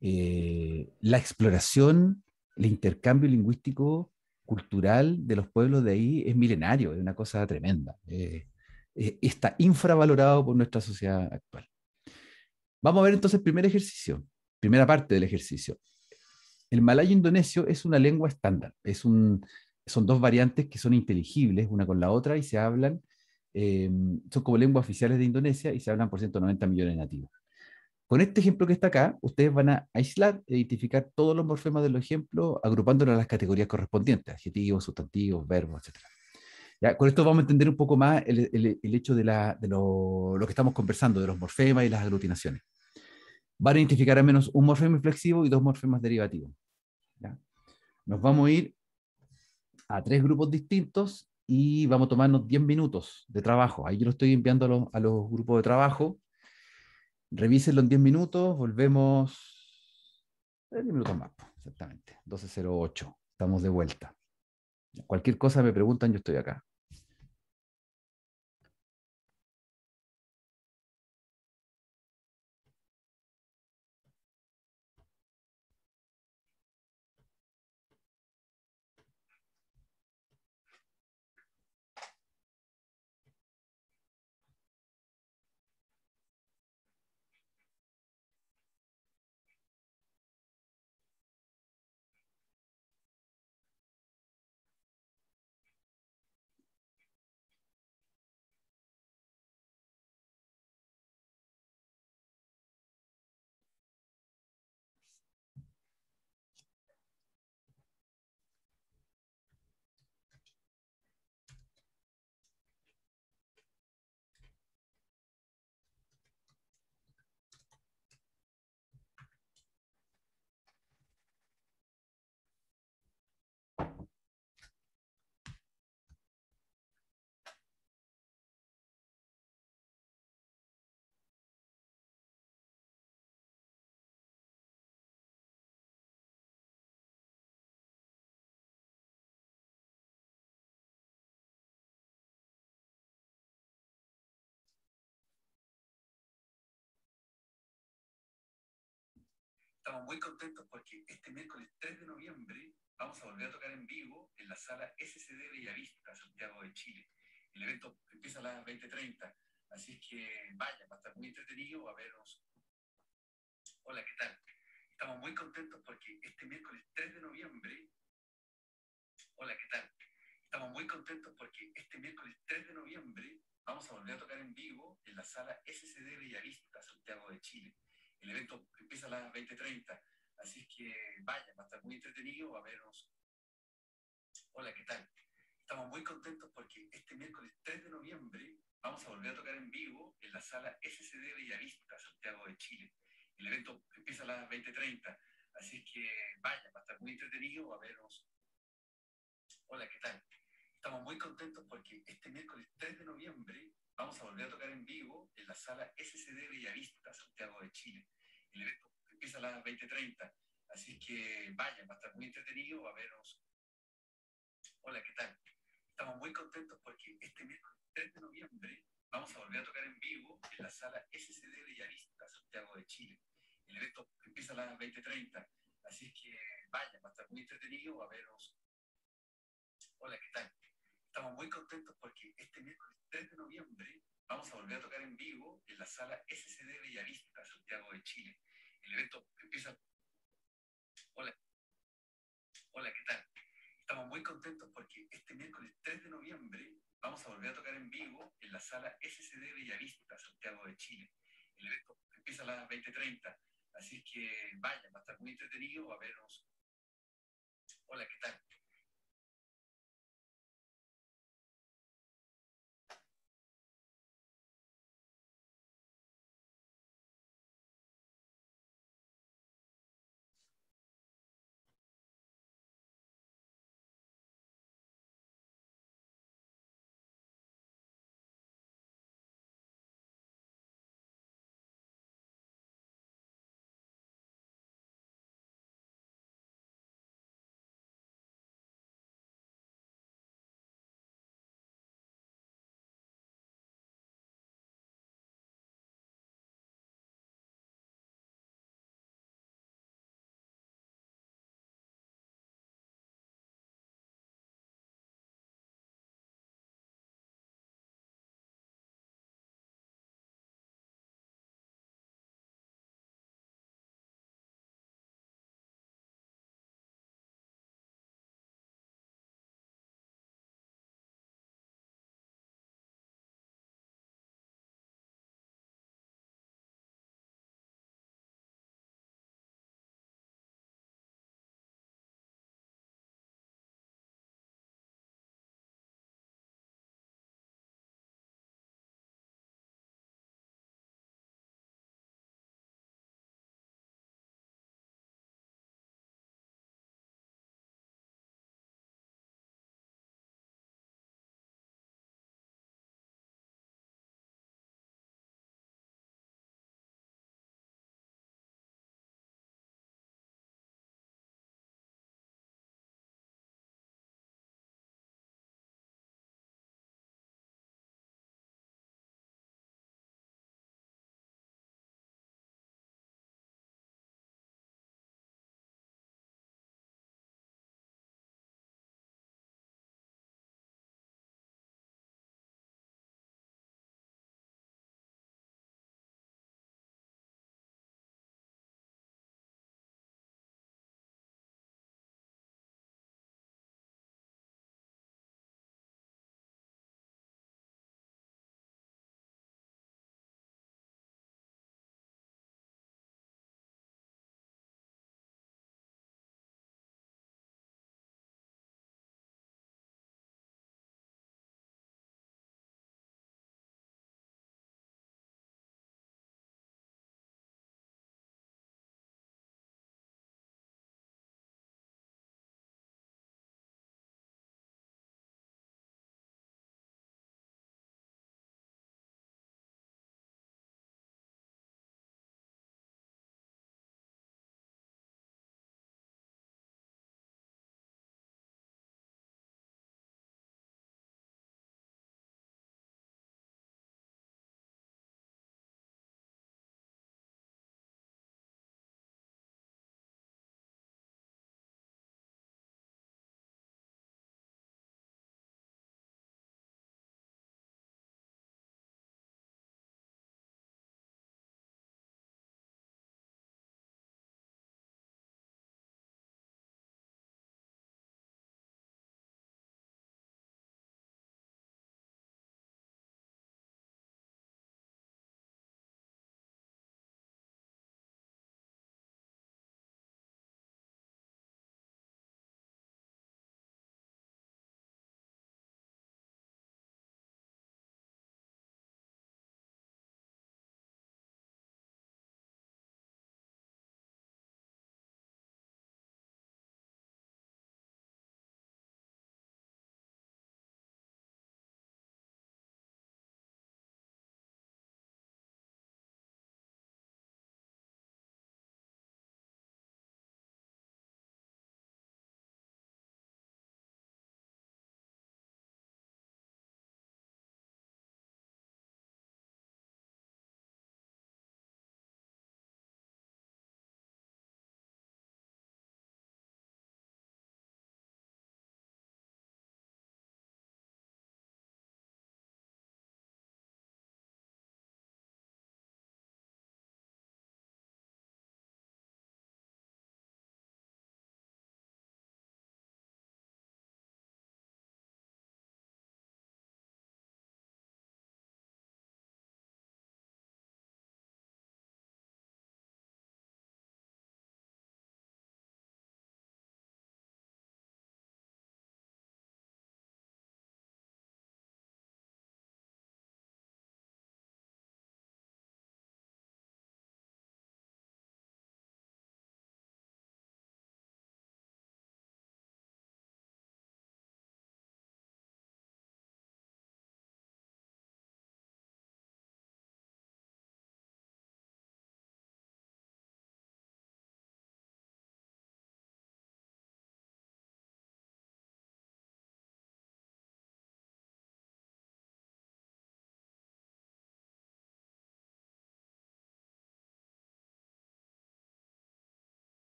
Eh, la exploración, el intercambio lingüístico cultural de los pueblos de ahí es milenario, es una cosa tremenda. Eh, está infravalorado por nuestra sociedad actual. Vamos a ver entonces el primer ejercicio, primera parte del ejercicio. El malayo indonesio es una lengua estándar, es un, son dos variantes que son inteligibles una con la otra y se hablan, eh, son como lenguas oficiales de Indonesia y se hablan por 190 millones de nativos. Con este ejemplo que está acá, ustedes van a aislar e identificar todos los morfemas de los ejemplos, agrupándolos a las categorías correspondientes, adjetivos, sustantivos, verbos, etc. Ya, con esto vamos a entender un poco más el, hecho de, lo, que estamos conversando, de los morfemas y las aglutinaciones. Van a identificar al menos un morfema inflexivo y dos morfemas derivativos. ¿ya? Nos vamos a ir a tres grupos distintos y vamos a tomarnos 10 minutos de trabajo. Ahí yo lo estoy enviando a los, grupos de trabajo. Revísenlo en 10 minutos, volvemos 10 eh, minutos más, pues, exactamente, 12.08, estamos de vuelta. Cualquier cosa me preguntan, yo estoy acá.
estamos muy contentos porque
este miércoles 3 de noviembre vamos a volver a tocar en vivo en la sala SCD Bellavista,
Santiago de Chile. El evento empieza a las 20.30, así que vaya, va a estar muy entretenido, a vernos. Hola, ¿qué tal? Estamos muy contentos
porque este miércoles 3 de noviembre... Hola, ¿qué tal? Estamos muy contentos porque este miércoles 3 de noviembre vamos a volver a tocar en vivo en la sala SCD Bellavista, Santiago de Chile el evento empieza a las 20.30, así que vaya, va a estar muy entretenido, a vernos. Hola, ¿qué tal? Estamos muy contentos porque este miércoles 3 de noviembre vamos a volver a tocar en vivo en la sala
SCD Bellavista, Santiago de Chile. El evento empieza a las 20.30, así que vaya, va a estar muy entretenido, a vernos. Hola, ¿qué tal? Estamos
muy contentos porque este miércoles 3 de noviembre vamos a volver a tocar en vivo en la sala SCD Bellavista, Santiago de Chile. El evento empieza a las 20.30, así
que vayan, va a estar muy entretenido, a veros. Hola, ¿qué tal? Estamos muy contentos porque este miércoles 3 de noviembre vamos a volver a tocar en vivo en la sala SCD Bellavista, Santiago de Chile. El evento empieza a las 20.30, así que vayan, va a estar muy entretenido, a veros. Hola, ¿qué tal?
estamos muy contentos porque este miércoles 3 de noviembre vamos a volver a tocar en vivo en la sala SCD Bellavista, Santiago de Chile. El evento empieza... Hola. Hola, ¿qué tal? Estamos muy contentos porque este miércoles 3 de noviembre vamos a volver a tocar en vivo en la sala SCD Bellavista, Santiago de Chile. El evento empieza a las 20.30, así que vayan, va a estar muy entretenido, a
vernos. Hola, ¿qué tal?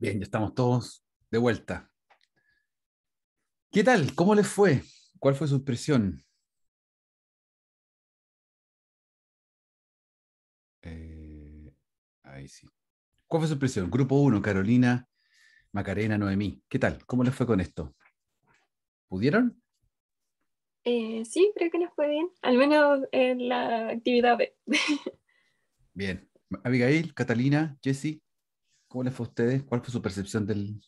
Bien, ya estamos todos de vuelta. ¿Qué tal? ¿Cómo les fue? ¿Cuál fue su impresión? Eh, ahí sí. ¿Cuál fue su impresión? Grupo 1, Carolina, Macarena, Noemí. ¿Qué tal? ¿Cómo les fue con esto? ¿Pudieron?
Eh, sí, creo que nos fue bien, al menos en la actividad B.
bien. Abigail, Catalina, Jessie. ¿Cómo les fue a ustedes? ¿Cuál fue su percepción del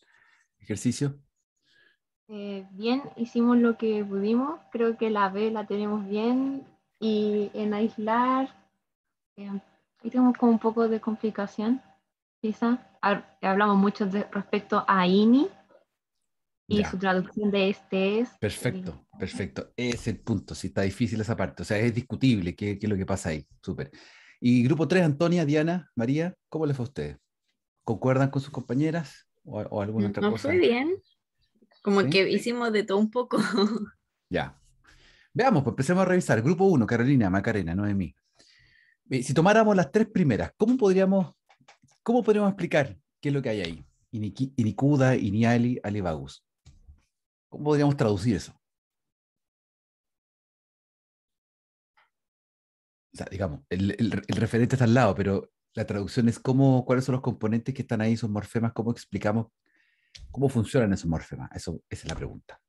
ejercicio?
Eh, bien, hicimos lo que pudimos. Creo que la B la tenemos bien. Y en aislar, ahí eh, tenemos como un poco de complicación, quizá. Hablamos mucho respecto a INI y su traducción de este es. Eh,
perfecto, perfecto. Es el punto. si está difícil esa parte. O sea, es discutible qué, qué es lo que pasa ahí. Súper. Y grupo 3, Antonia, Diana, María, ¿cómo les fue a ustedes? ¿Concuerdan con sus compañeras o, alguna otra no Fue
bien. Como que hicimos de todo un poco.
Ya. Veamos, pues empecemos a revisar. Grupo 1, Carolina, Macarena, mí. Eh, si tomáramos las tres primeras, ¿cómo podríamos, cómo explicar qué es lo que hay ahí? Inicuda, Inikuda, Iniali, Alibagus. ¿Cómo podríamos traducir eso? digamos, el, el, referente está al lado, pero la traducción es cómo, cuáles son los componentes que están ahí, esos morfemas, cómo explicamos cómo funcionan esos morfemas. Eso, esa es la pregunta.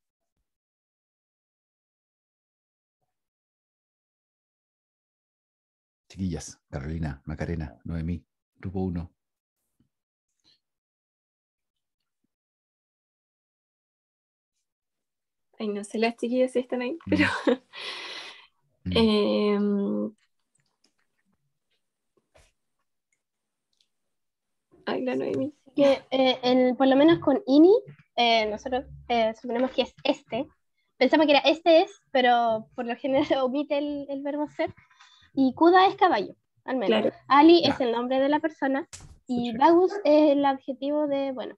Chiquillas, Carolina, Macarena, Noemí, Grupo 1. Ay, no sé las chiquillas si están ahí, mm. pero...
Mm. Em, Que, eh, por lo menos con INI, eh, nosotros eh, suponemos que es este. Pensamos que era este es, pero por lo general omite el, verbo ser. Y Kuda es caballo, al menos. Ali es el nombre de la persona y Bagus es el adjetivo de bueno.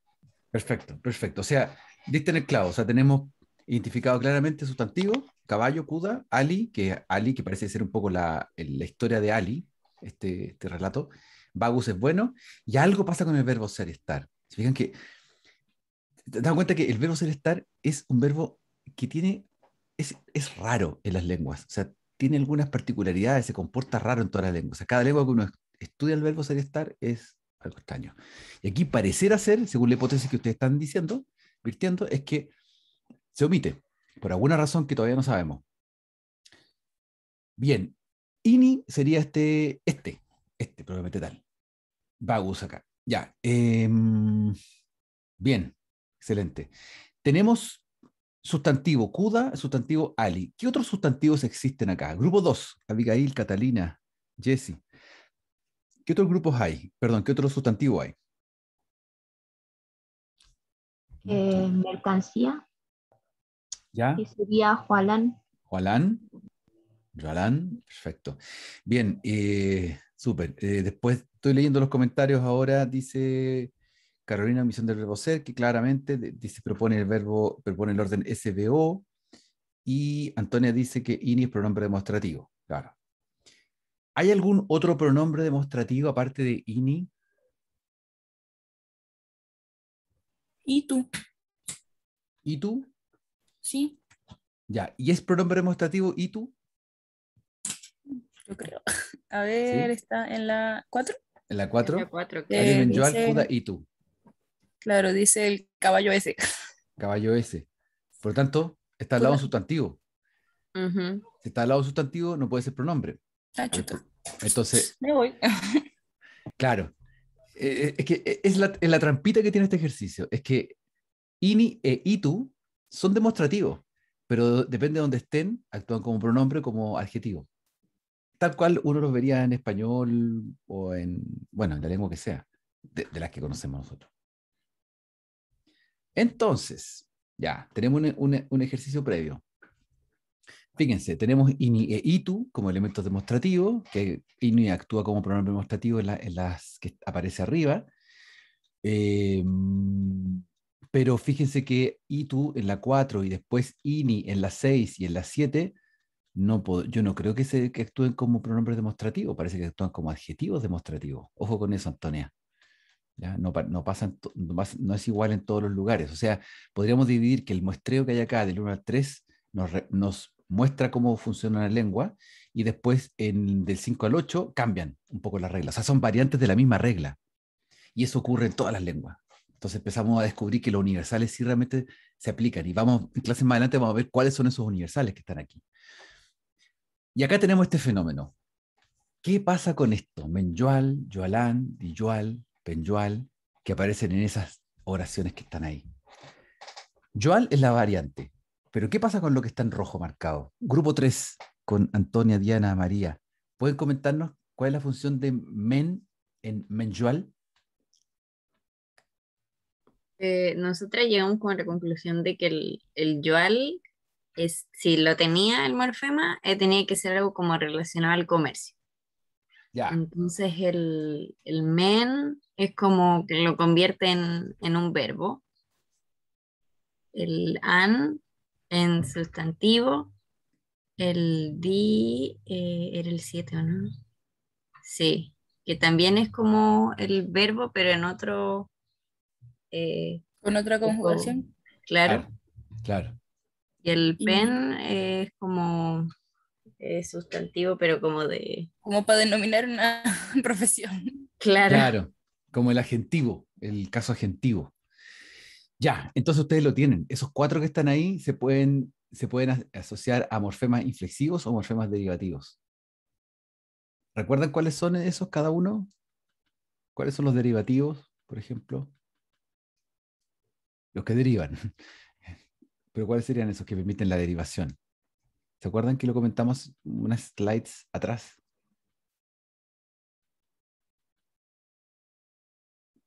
Perfecto, perfecto. O sea, diste en el clavo. O sea, tenemos identificado claramente sustantivo, caballo, Kuda, Ali, que Ali, que parece ser un poco la, la historia de Ali, este, este relato. Bagus es bueno, y algo pasa con el verbo ser estar. Si fijan que, dan cuenta que el verbo ser estar es un verbo que tiene, es, raro en las lenguas, o sea, tiene algunas particularidades, se comporta raro en todas las lenguas. O cada lengua que uno estudia el verbo ser estar es algo extraño. Y aquí parecer hacer, según la hipótesis que ustedes están diciendo, virtiendo, es que se omite, por alguna razón que todavía no sabemos. Bien, INI sería este, este, este, probablemente tal. Bagus acá. Ya. Em, bien, excelente. Tenemos sustantivo CUDA, sustantivo Ali. ¿Qué otros sustantivos existen acá? Grupo 2, Abigail, Catalina, Jesse. ¿Qué otros grupos hay? Perdón, ¿qué otro sustantivo hay?
Eh, mercancía. ¿Ya? y sería Jualán.
Jualán. Jualán, perfecto. Bien, eh, Súper. Eh, después estoy leyendo los comentarios ahora, dice Carolina, misión del verbo ser, que claramente dice, propone el verbo, propone el orden SBO, y Antonia dice que INI es pronombre demostrativo. Claro. ¿Hay algún otro pronombre demostrativo aparte de INI? ¿Y tú? ¿Y tú? Sí. Ya, ¿y es pronombre demostrativo y tú? Yo creo.
A ver, está en la 4.
En la 4. y tú.
Claro, dice el caballo ese.
Caballo ese. Por lo tanto, está al lado sustantivo.
Si
está al lado sustantivo, no puede ser pronombre. Ah, pues, entonces.
Me voy.
claro. Eh, eh, es que eh, es la, la, trampita que tiene este ejercicio. Es que ini e itu son demostrativos, pero depende de donde estén, actúan como pronombre, como adjetivo tal cual uno los vería en español o en, bueno, en la lengua que sea, de, las que conocemos nosotros. Entonces, ya, tenemos un, ejercicio previo. Fíjense, tenemos INI e ITU como elementos demostrativos, que INI actúa como pronombre demostrativo en, las que aparece arriba. Eh, pero fíjense que ITU en la 4 y después INI en la 6 y en la 7 yo no creo que, se, actúen como pronombres demostrativos, parece que actúan como adjetivos demostrativos. Ojo con eso, Antonia. No, no, es igual en todos los lugares. O sea, podríamos dividir que el muestreo que hay acá del 1 al 3 nos, muestra cómo funciona la lengua y después en, del 5 al 8 cambian un poco las reglas. O sea, son variantes de la misma regla. Y eso ocurre en todas las lenguas. Entonces empezamos a descubrir que los universales sí realmente se aplican. Y vamos, en clases más adelante vamos a ver cuáles son esos universales que están aquí. Y acá tenemos este fenómeno. ¿Qué pasa con esto? Menyual, Joalán, Diyual, Penjual, que aparecen en esas oraciones que están ahí. Yual es la variante, pero ¿qué pasa con lo que está en rojo marcado? Grupo 3, con Antonia, Diana, María. ¿Pueden comentarnos cuál es la función de men en menjual?
Eh, nosotras llegamos con la conclusión de que el, el yual si lo tenía el morfema, eh, tenía que ser algo como relacionado al comercio. Ya. Entonces el, men es como que lo convierte en, un verbo. El an en sustantivo. El di eh, era el siete ¿o no? Sí, que también es como el verbo, pero en otro... Eh, Con otra conjugación. claro. Claro el pen es como es sustantivo, pero como de... Como para denominar una profesión. Claro. Claro,
como el agentivo, el caso agentivo. Ya, entonces ustedes lo tienen. Esos cuatro que están ahí se pueden, se pueden asociar a morfemas inflexivos o morfemas derivativos. ¿Recuerdan cuáles son esos cada uno? ¿Cuáles son los derivativos, por ejemplo? Los que derivan. Pero ¿cuáles serían esos que permiten la derivación? ¿Se acuerdan que lo comentamos unas slides atrás?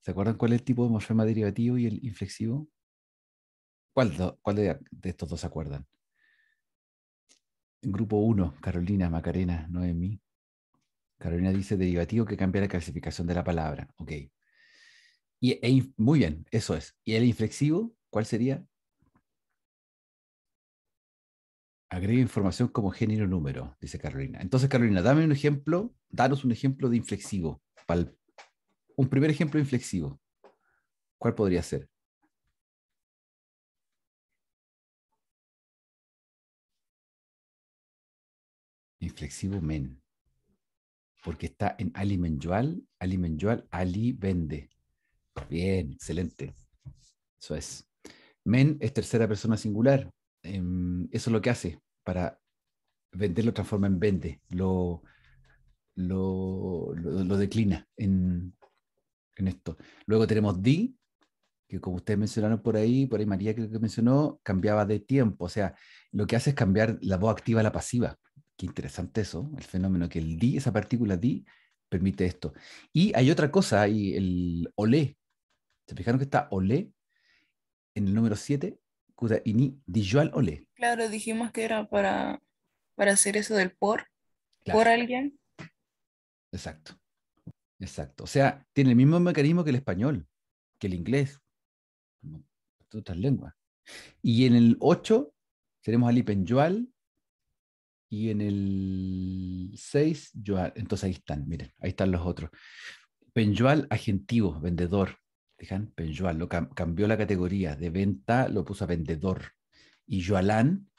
¿Se acuerdan cuál es el tipo de morfema derivativo y el inflexivo? ¿Cuál, de, estos dos se acuerdan? Grupo 1, Carolina, Macarena, Noemí. Carolina dice derivativo que cambia la clasificación de la palabra. Ok. Y, e muy bien, eso es. ¿Y el inflexivo? ¿Cuál sería? Agrega información como género número, dice Carolina. Entonces, Carolina, dame un ejemplo, danos un ejemplo de inflexivo. un primer ejemplo inflexivo. ¿Cuál podría ser? Inflexivo men. Porque está en Ali Menjual, Ali Ali vende. Bien, excelente. Eso es. Men es tercera persona singular. Em, eso es lo que hace para venderlo lo transforma en vende, lo, lo, lo, declina en, en, esto. Luego tenemos di, que como ustedes mencionaron por ahí, por ahí María creo que mencionó, cambiaba de tiempo, o sea, lo que hace es cambiar la voz activa a la pasiva. Qué interesante eso, el fenómeno que el di, esa partícula di, permite esto. Y hay otra cosa, y el olé. ¿Se fijaron que está olé en el número 7? y ni Dijual le
Claro, dijimos que era para, para hacer eso del por, por alguien.
Exacto, exacto. O sea, tiene el mismo mecanismo que el español, que el inglés, lenguas. Y en el 8 tenemos al Ipenjual y en el 6 Entonces ahí están, miren, ahí están los otros. Penjual, agentivo, vendedor. Dejan penjual lo cambió la categoría de venta, lo puso a vendedor. Y Joalán,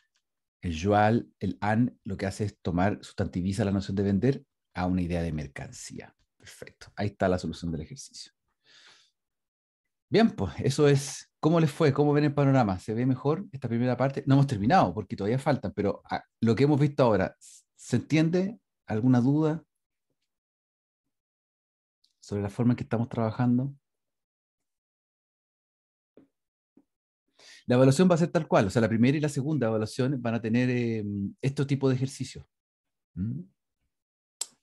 el Joal, el An, lo que hace es tomar, sustantiviza la noción de vender a una idea de mercancía. Perfecto. Ahí está la solución del ejercicio. Bien, pues eso es. ¿Cómo les fue? ¿Cómo ven el panorama? ¿Se ve mejor esta primera parte? No hemos terminado porque todavía faltan, pero ah, lo que hemos visto ahora, ¿se entiende? ¿Alguna duda sobre la forma en que estamos trabajando? La evaluación va a ser tal cual, o sea, la primera y la segunda evaluación van a tener eh, estos tipos de ejercicios. ¿Mm?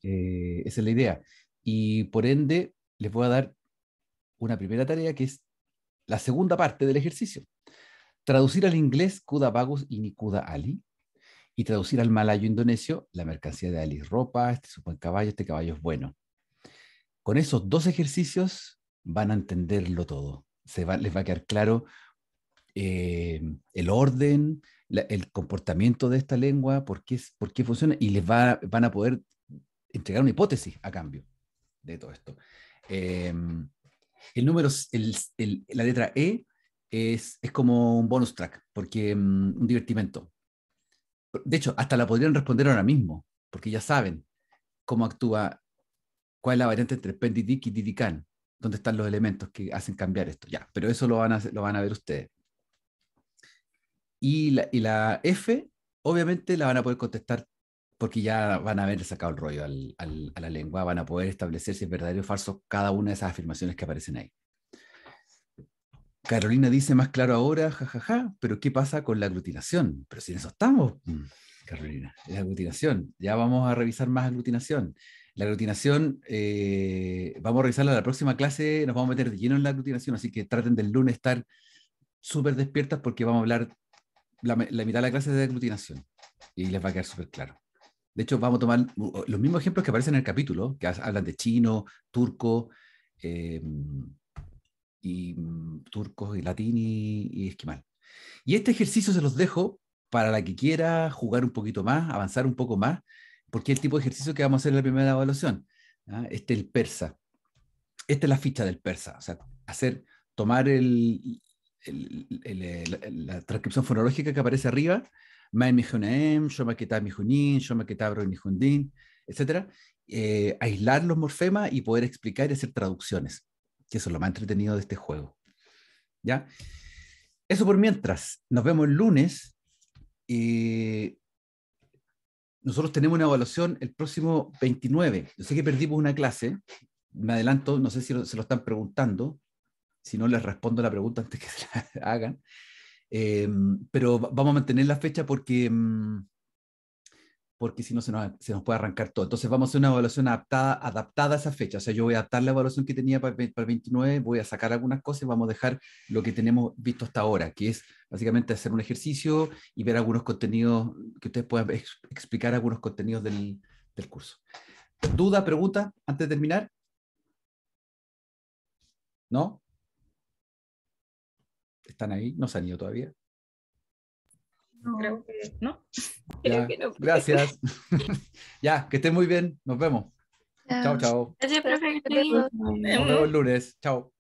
Eh, esa es la idea. Y por ende, les voy a dar una primera tarea que es la segunda parte del ejercicio. Traducir al inglés Kuda Bagus y Nikuda Ali y traducir al malayo indonesio la mercancía de Ali, ropa, este es un buen caballo, este caballo es bueno. Con esos dos ejercicios van a entenderlo todo. Se les va a quedar claro eh, el orden, el comportamiento de esta lengua, por qué, por qué funciona, y les van a poder entregar una hipótesis a cambio de todo esto. Em, el número, la letra E es, como un bonus track, porque mm, un divertimento. De hecho, hasta la podrían responder ahora mismo, porque ya saben cómo actúa, cuál es la variante entre pendidic y didican, dónde están los elementos que hacen cambiar esto. Ya, pero eso lo van lo van a ver ustedes. Y la, y F, obviamente, la van a poder contestar porque ya van a haber sacado el rollo a la lengua, van a poder establecer si es verdadero o falso cada una de esas afirmaciones que aparecen ahí. Carolina dice más claro ahora, jajaja, pero ¿qué pasa con la aglutinación? Pero si en eso estamos, mm, Carolina, la aglutinación. Ya vamos a revisar más aglutinación. La aglutinación, eh, vamos a revisarla la próxima clase, nos vamos a meter de lleno en la aglutinación, así que traten del lunes estar súper despiertas porque vamos a hablar la, mitad de la clase es de aglutinación y les va a quedar súper claro. De hecho, vamos a tomar uh, uh, los mismos ejemplos que aparecen en el capítulo, que hablan de chino, turco, eh, y mm, turcos y latín y, esquimal. Y este ejercicio se los dejo para la que quiera jugar un poquito más, avanzar un poco más, porque es el tipo de ejercicio que vamos a hacer en la primera evaluación. ¿ah? Este es el persa. Esta es la ficha del persa. O sea, hacer, tomar el, la, transcripción fonológica que aparece arriba, Maen Mijunin, Mijundin, etc. aislar los morfemas y poder explicar y hacer traducciones, que eso es lo más entretenido de este juego. ¿Ya? Eso por mientras. Nos vemos el lunes. nosotros tenemos una evaluación el próximo 29. Yo sé que perdimos una clase. Me adelanto, no sé si se lo están preguntando, si no les respondo la pregunta antes que se la hagan. Em, pero vamos a mantener la fecha porque, mm, porque si no se nos, puede arrancar todo. Entonces vamos a hacer una evaluación adaptada, a esa fecha. O sea, yo voy a adaptar la evaluación que tenía para, el 29, voy a sacar algunas cosas y vamos a dejar lo que tenemos visto hasta ahora, que es básicamente hacer un ejercicio y ver algunos contenidos, que ustedes puedan explicar algunos contenidos del, del curso. ¿Duda, pregunta antes de terminar? ¿No? están ahí, no se han ido todavía.
No. Creo que no. Gracias.
ya, que estén muy bien. Nos vemos. Chao, chao.
Gracias, Nos vemos el
lunes. Chao.